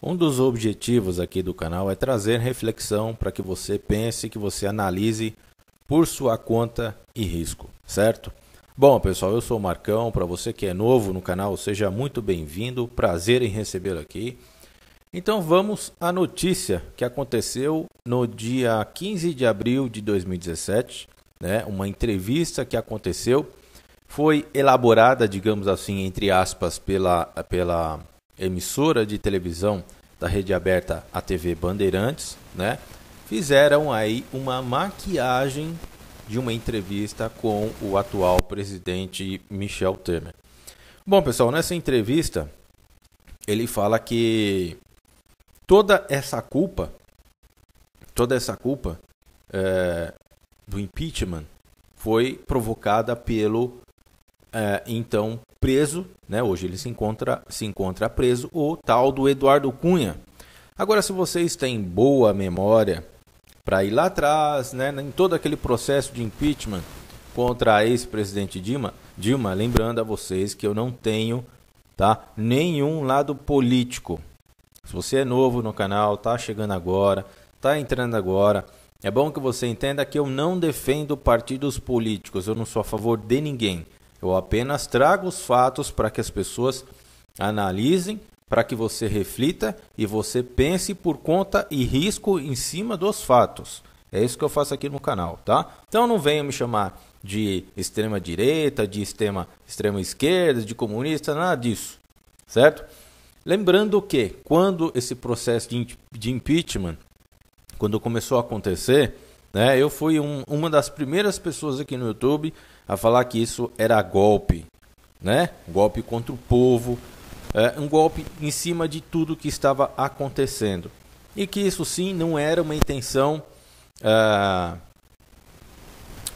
Um dos objetivos aqui do canal é trazer reflexão para que você pense, que você analise por sua conta e risco, certo? Bom, pessoal, eu sou o Marcão. Para você que é novo no canal, seja muito bem-vindo. Prazer em recebê-lo aqui. Então vamos à notícia que aconteceu no dia 15 de abril de 2017, né? Uma entrevista que aconteceu foi elaborada, digamos assim, entre aspas, pela pela emissora de televisão da rede aberta a TV Bandeirantes, né? Fizeram aí uma maquiagem de uma entrevista com o atual presidente Michel Temer. Bom, pessoal, nessa entrevista ele fala que toda essa culpa, toda essa culpa é, do impeachment foi provocada pelo é, então preso, né? hoje ele se encontra, se encontra preso, o tal do Eduardo Cunha. Agora, se vocês têm boa memória para ir lá atrás, né, em todo aquele processo de impeachment contra ex-presidente Dilma, Dilma, lembrando a vocês que eu não tenho tá, nenhum lado político. Se você é novo no canal, tá chegando agora, tá entrando agora, é bom que você entenda que eu não defendo partidos políticos, eu não sou a favor de ninguém. Eu apenas trago os fatos para que as pessoas analisem, para que você reflita e você pense por conta e risco em cima dos fatos. É isso que eu faço aqui no canal, tá? Então não venha me chamar de extrema direita, de extrema, extrema esquerda, de comunista, nada disso, certo? Lembrando que quando esse processo de, de impeachment, quando começou a acontecer, né? Eu fui um, uma das primeiras pessoas aqui no YouTube a falar que isso era golpe, né? golpe contra o povo, é, um golpe em cima de tudo que estava acontecendo e que isso sim não era uma intenção ah,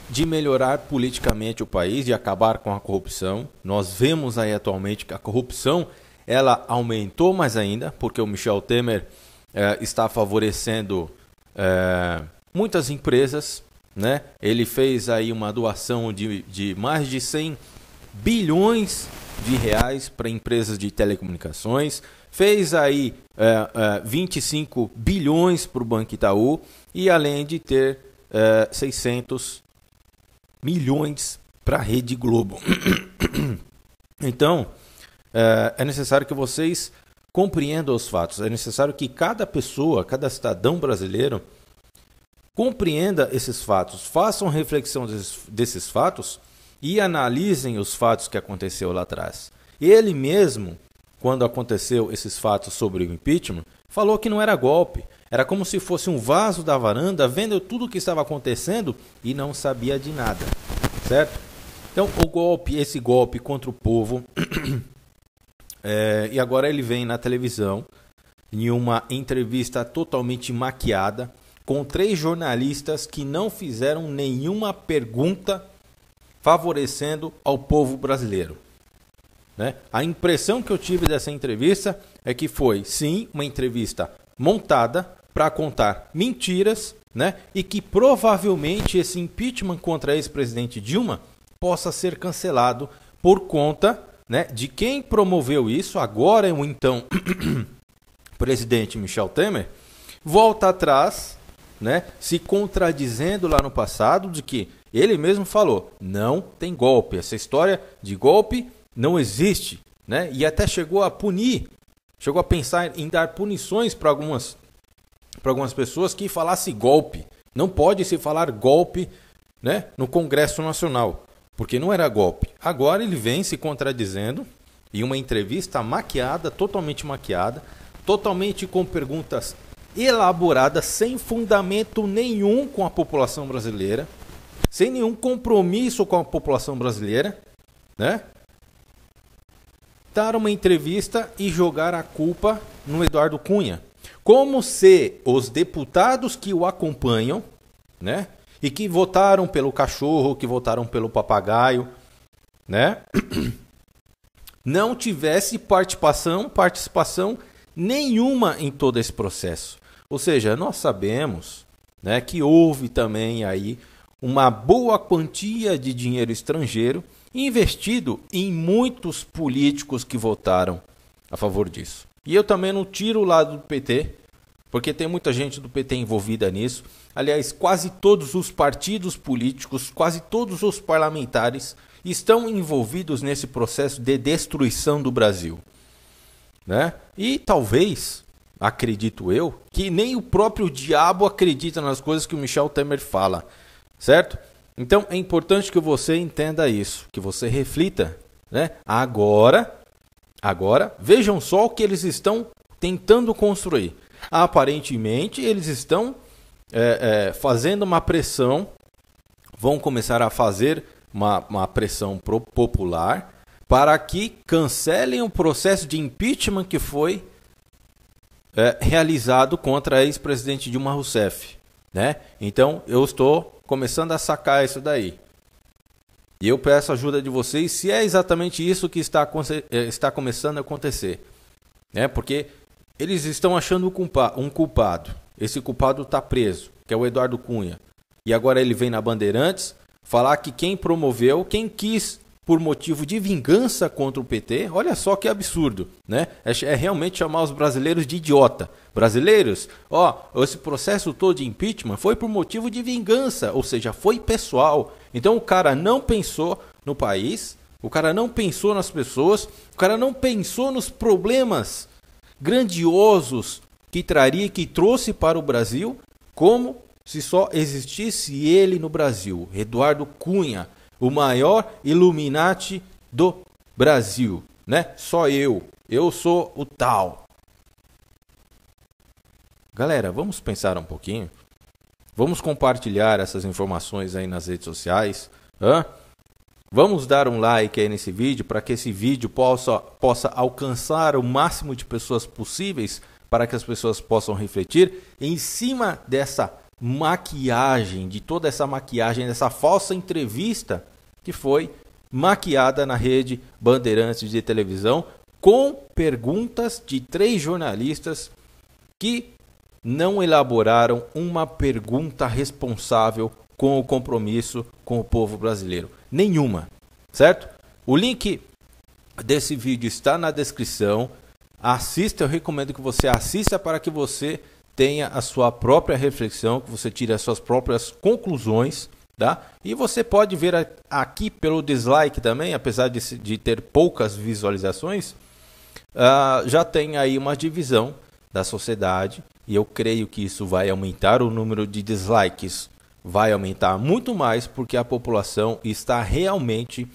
de melhorar politicamente o país, de acabar com a corrupção. Nós vemos aí atualmente que a corrupção ela aumentou mais ainda, porque o Michel Temer eh, está favorecendo eh, muitas empresas, né? Ele fez aí uma doação de, de mais de 100 bilhões de reais para empresas de telecomunicações, fez aí é, é, 25 bilhões para o Banco Itaú e além de ter é, 600 milhões para a Rede Globo. então, é, é necessário que vocês compreendam os fatos, é necessário que cada pessoa, cada cidadão brasileiro Compreenda esses fatos, façam reflexão desses fatos e analisem os fatos que aconteceu lá atrás. Ele mesmo, quando aconteceu esses fatos sobre o impeachment, falou que não era golpe, era como se fosse um vaso da varanda vendo tudo o que estava acontecendo e não sabia de nada, certo? Então, o golpe, esse golpe contra o povo, é, e agora ele vem na televisão em uma entrevista totalmente maquiada, com três jornalistas que não fizeram nenhuma pergunta favorecendo ao povo brasileiro. Né? A impressão que eu tive dessa entrevista é que foi, sim, uma entrevista montada para contar mentiras né? e que provavelmente esse impeachment contra ex-presidente Dilma possa ser cancelado por conta né, de quem promoveu isso, agora é o então presidente Michel Temer, volta atrás né, se contradizendo lá no passado de que ele mesmo falou: não tem golpe, essa história de golpe não existe, né? E até chegou a punir, chegou a pensar em dar punições para algumas para algumas pessoas que falasse golpe. Não pode se falar golpe, né, no Congresso Nacional, porque não era golpe. Agora ele vem se contradizendo em uma entrevista maquiada, totalmente maquiada, totalmente com perguntas elaborada sem fundamento nenhum com a população brasileira, sem nenhum compromisso com a população brasileira, né? Dar uma entrevista e jogar a culpa no Eduardo Cunha. Como se os deputados que o acompanham, né? E que votaram pelo cachorro, que votaram pelo papagaio, né? Não tivesse participação, participação nenhuma em todo esse processo. Ou seja, nós sabemos né, que houve também aí uma boa quantia de dinheiro estrangeiro investido em muitos políticos que votaram a favor disso. E eu também não tiro o lado do PT, porque tem muita gente do PT envolvida nisso. Aliás, quase todos os partidos políticos, quase todos os parlamentares estão envolvidos nesse processo de destruição do Brasil. Né? E talvez acredito eu, que nem o próprio diabo acredita nas coisas que o Michel Temer fala, certo? Então é importante que você entenda isso, que você reflita, né? Agora, agora, vejam só o que eles estão tentando construir. Aparentemente, eles estão é, é, fazendo uma pressão, vão começar a fazer uma, uma pressão pro popular para que cancelem o processo de impeachment que foi é, realizado contra a ex-presidente Dilma Rousseff. Né? Então, eu estou começando a sacar isso daí. E eu peço a ajuda de vocês se é exatamente isso que está, é, está começando a acontecer. Né? Porque eles estão achando um culpado. Esse culpado está preso, que é o Eduardo Cunha. E agora ele vem na Bandeirantes falar que quem promoveu, quem quis por motivo de vingança contra o PT. Olha só que absurdo, né? É, é realmente chamar os brasileiros de idiota. Brasileiros, ó, esse processo todo de impeachment foi por motivo de vingança, ou seja, foi pessoal. Então o cara não pensou no país, o cara não pensou nas pessoas, o cara não pensou nos problemas grandiosos que traria, que trouxe para o Brasil, como se só existisse ele no Brasil, Eduardo Cunha o maior Illuminati do Brasil, né? Só eu, eu sou o tal. Galera, vamos pensar um pouquinho. Vamos compartilhar essas informações aí nas redes sociais. Hã? Vamos dar um like aí nesse vídeo para que esse vídeo possa, possa alcançar o máximo de pessoas possíveis para que as pessoas possam refletir em cima dessa maquiagem, de toda essa maquiagem, dessa falsa entrevista que foi maquiada na rede Bandeirantes de televisão com perguntas de três jornalistas que não elaboraram uma pergunta responsável com o compromisso com o povo brasileiro. Nenhuma, certo? O link desse vídeo está na descrição. Assista, eu recomendo que você assista para que você tenha a sua própria reflexão, que você tire as suas próprias conclusões. Tá? E você pode ver aqui pelo dislike também, apesar de, de ter poucas visualizações, uh, já tem aí uma divisão da sociedade e eu creio que isso vai aumentar o número de dislikes, vai aumentar muito mais porque a população está realmente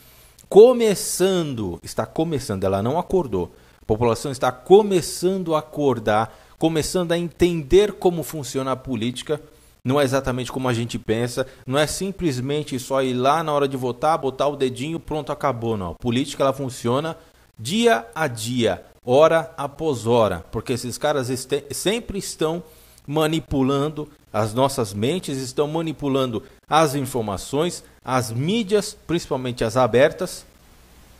começando, está começando, ela não acordou. A população está começando a acordar, começando a entender como funciona a política não é exatamente como a gente pensa, não é simplesmente só ir lá na hora de votar, botar o dedinho, pronto, acabou, não. A política ela funciona dia a dia, hora após hora, porque esses caras este sempre estão manipulando as nossas mentes, estão manipulando as informações, as mídias, principalmente as abertas,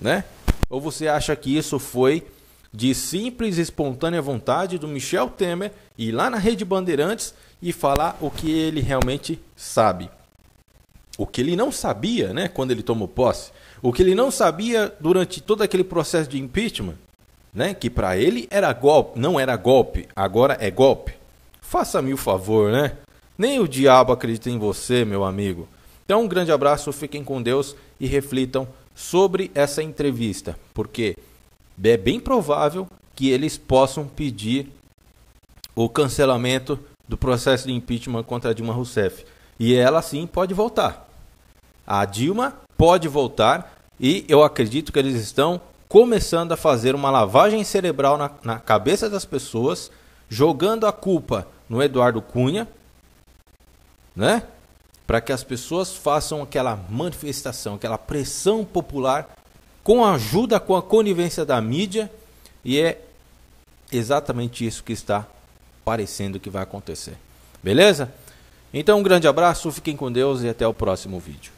né? Ou você acha que isso foi de simples e espontânea vontade do Michel Temer ir lá na Rede Bandeirantes e falar o que ele realmente sabe. O que ele não sabia, né, quando ele tomou posse, o que ele não sabia durante todo aquele processo de impeachment, né, que para ele era golpe, não era golpe, agora é golpe. Faça-me o favor, né? Nem o diabo acredita em você, meu amigo. Então, um grande abraço, fiquem com Deus e reflitam sobre essa entrevista, porque é bem provável que eles possam pedir o cancelamento do processo de impeachment contra Dilma Rousseff. E ela sim pode voltar. A Dilma pode voltar e eu acredito que eles estão começando a fazer uma lavagem cerebral na, na cabeça das pessoas, jogando a culpa no Eduardo Cunha, né? Para que as pessoas façam aquela manifestação, aquela pressão popular com a ajuda, com a conivência da mídia, e é exatamente isso que está parecendo que vai acontecer. Beleza? Então, um grande abraço, fiquem com Deus e até o próximo vídeo.